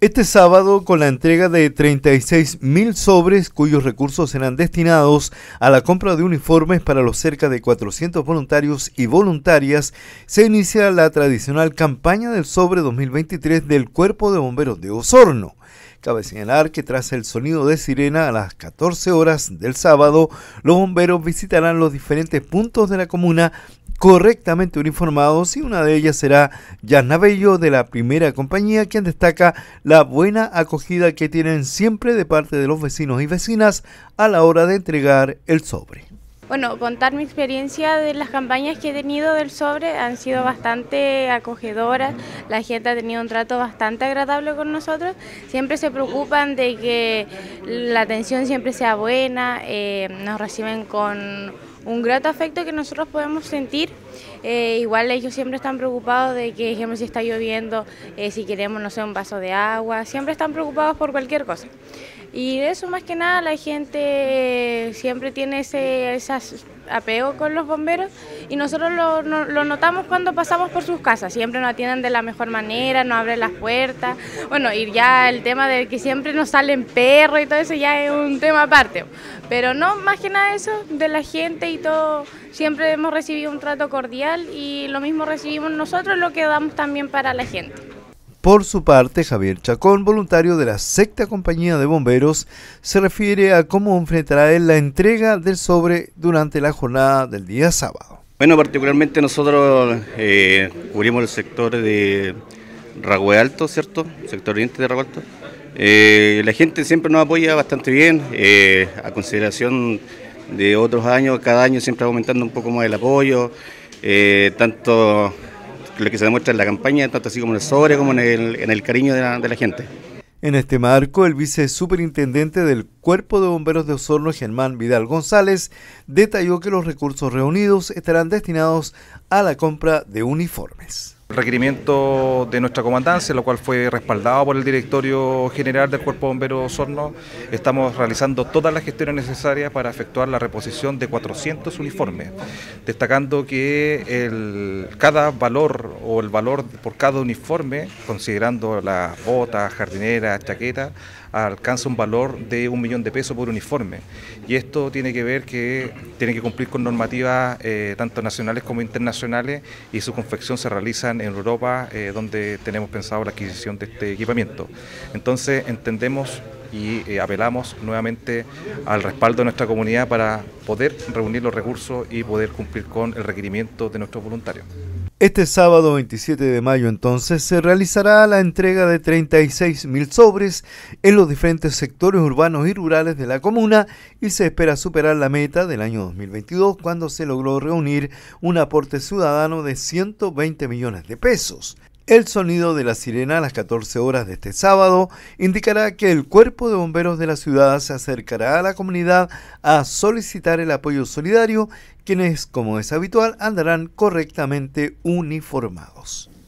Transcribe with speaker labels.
Speaker 1: Este sábado, con la entrega de 36.000 sobres, cuyos recursos serán destinados a la compra de uniformes para los cerca de 400 voluntarios y voluntarias, se inicia la tradicional campaña del sobre 2023 del Cuerpo de Bomberos de Osorno. Cabe señalar que tras el sonido de sirena a las 14 horas del sábado, los bomberos visitarán los diferentes puntos de la comuna correctamente uniformados y una de ellas será Yasna de la primera compañía quien destaca la buena acogida que tienen siempre de parte de los vecinos y vecinas a la hora de entregar el sobre.
Speaker 2: Bueno, contar mi experiencia de las campañas que he tenido del sobre han sido bastante acogedoras, la gente ha tenido un trato bastante agradable con nosotros, siempre se preocupan de que la atención siempre sea buena, eh, nos reciben con un grato afecto que nosotros podemos sentir. Eh, igual ellos siempre están preocupados de que, digamos, si está lloviendo, eh, si queremos, no sé, un vaso de agua, siempre están preocupados por cualquier cosa. Y de eso más que nada la gente eh, siempre tiene ese, apego con los bomberos y nosotros lo, lo, notamos cuando pasamos por sus casas, siempre nos atienden de la mejor manera, nos abren las puertas, bueno, y ya el tema de que siempre nos salen perros y todo eso ya es un tema aparte, pero no, más que nada eso, de la gente y todo, siempre hemos recibido un trato cordial y lo mismo recibimos nosotros, lo que damos también para la gente.
Speaker 1: Por su parte, Javier Chacón, voluntario de la Secta compañía de bomberos, se refiere a cómo enfrentará él la entrega del sobre durante la jornada del día sábado.
Speaker 3: Bueno, particularmente nosotros eh, cubrimos el sector de Ragüe Alto, ¿cierto? Sector oriente de Ragüe Alto. Eh, la gente siempre nos apoya bastante bien, eh, a consideración de otros años, cada año siempre aumentando un poco más el apoyo, tanto lo que se demuestra en la campaña, tanto así como en el sobre como en el, cariño de la, de la gente.
Speaker 1: En este marco, el vice superintendente del Cuerpo de Bomberos de Osorno, Germán Vidal González, detalló que los recursos reunidos estarán destinados a la compra de uniformes
Speaker 4: requerimiento de nuestra comandancia, lo cual fue respaldado por el directorio general del Cuerpo Bombero Osorno, estamos realizando todas las gestiones necesarias para efectuar la reposición de 400 uniformes, destacando que el, cada valor o el valor por cada uniforme, considerando las botas, jardineras, chaquetas, alcanza un valor de un millón de pesos por uniforme. Y esto tiene que ver que tiene que cumplir con normativas eh, tanto nacionales como internacionales y su confección se realiza en Europa, eh, donde tenemos pensado la adquisición de este equipamiento. Entonces entendemos y eh, apelamos nuevamente al respaldo de nuestra comunidad para poder reunir los recursos y poder cumplir con el requerimiento de nuestros voluntarios.
Speaker 1: Este sábado 27 de mayo entonces se realizará la entrega de 36.000 sobres en los diferentes sectores urbanos y rurales de la comuna y se espera superar la meta del año 2022 cuando se logró reunir un aporte ciudadano de 120 millones de pesos. El sonido de la sirena a las 14 horas de este sábado indicará que el cuerpo de bomberos de la ciudad se acercará a la comunidad a solicitar el apoyo solidario, quienes, como es habitual, andarán correctamente uniformados.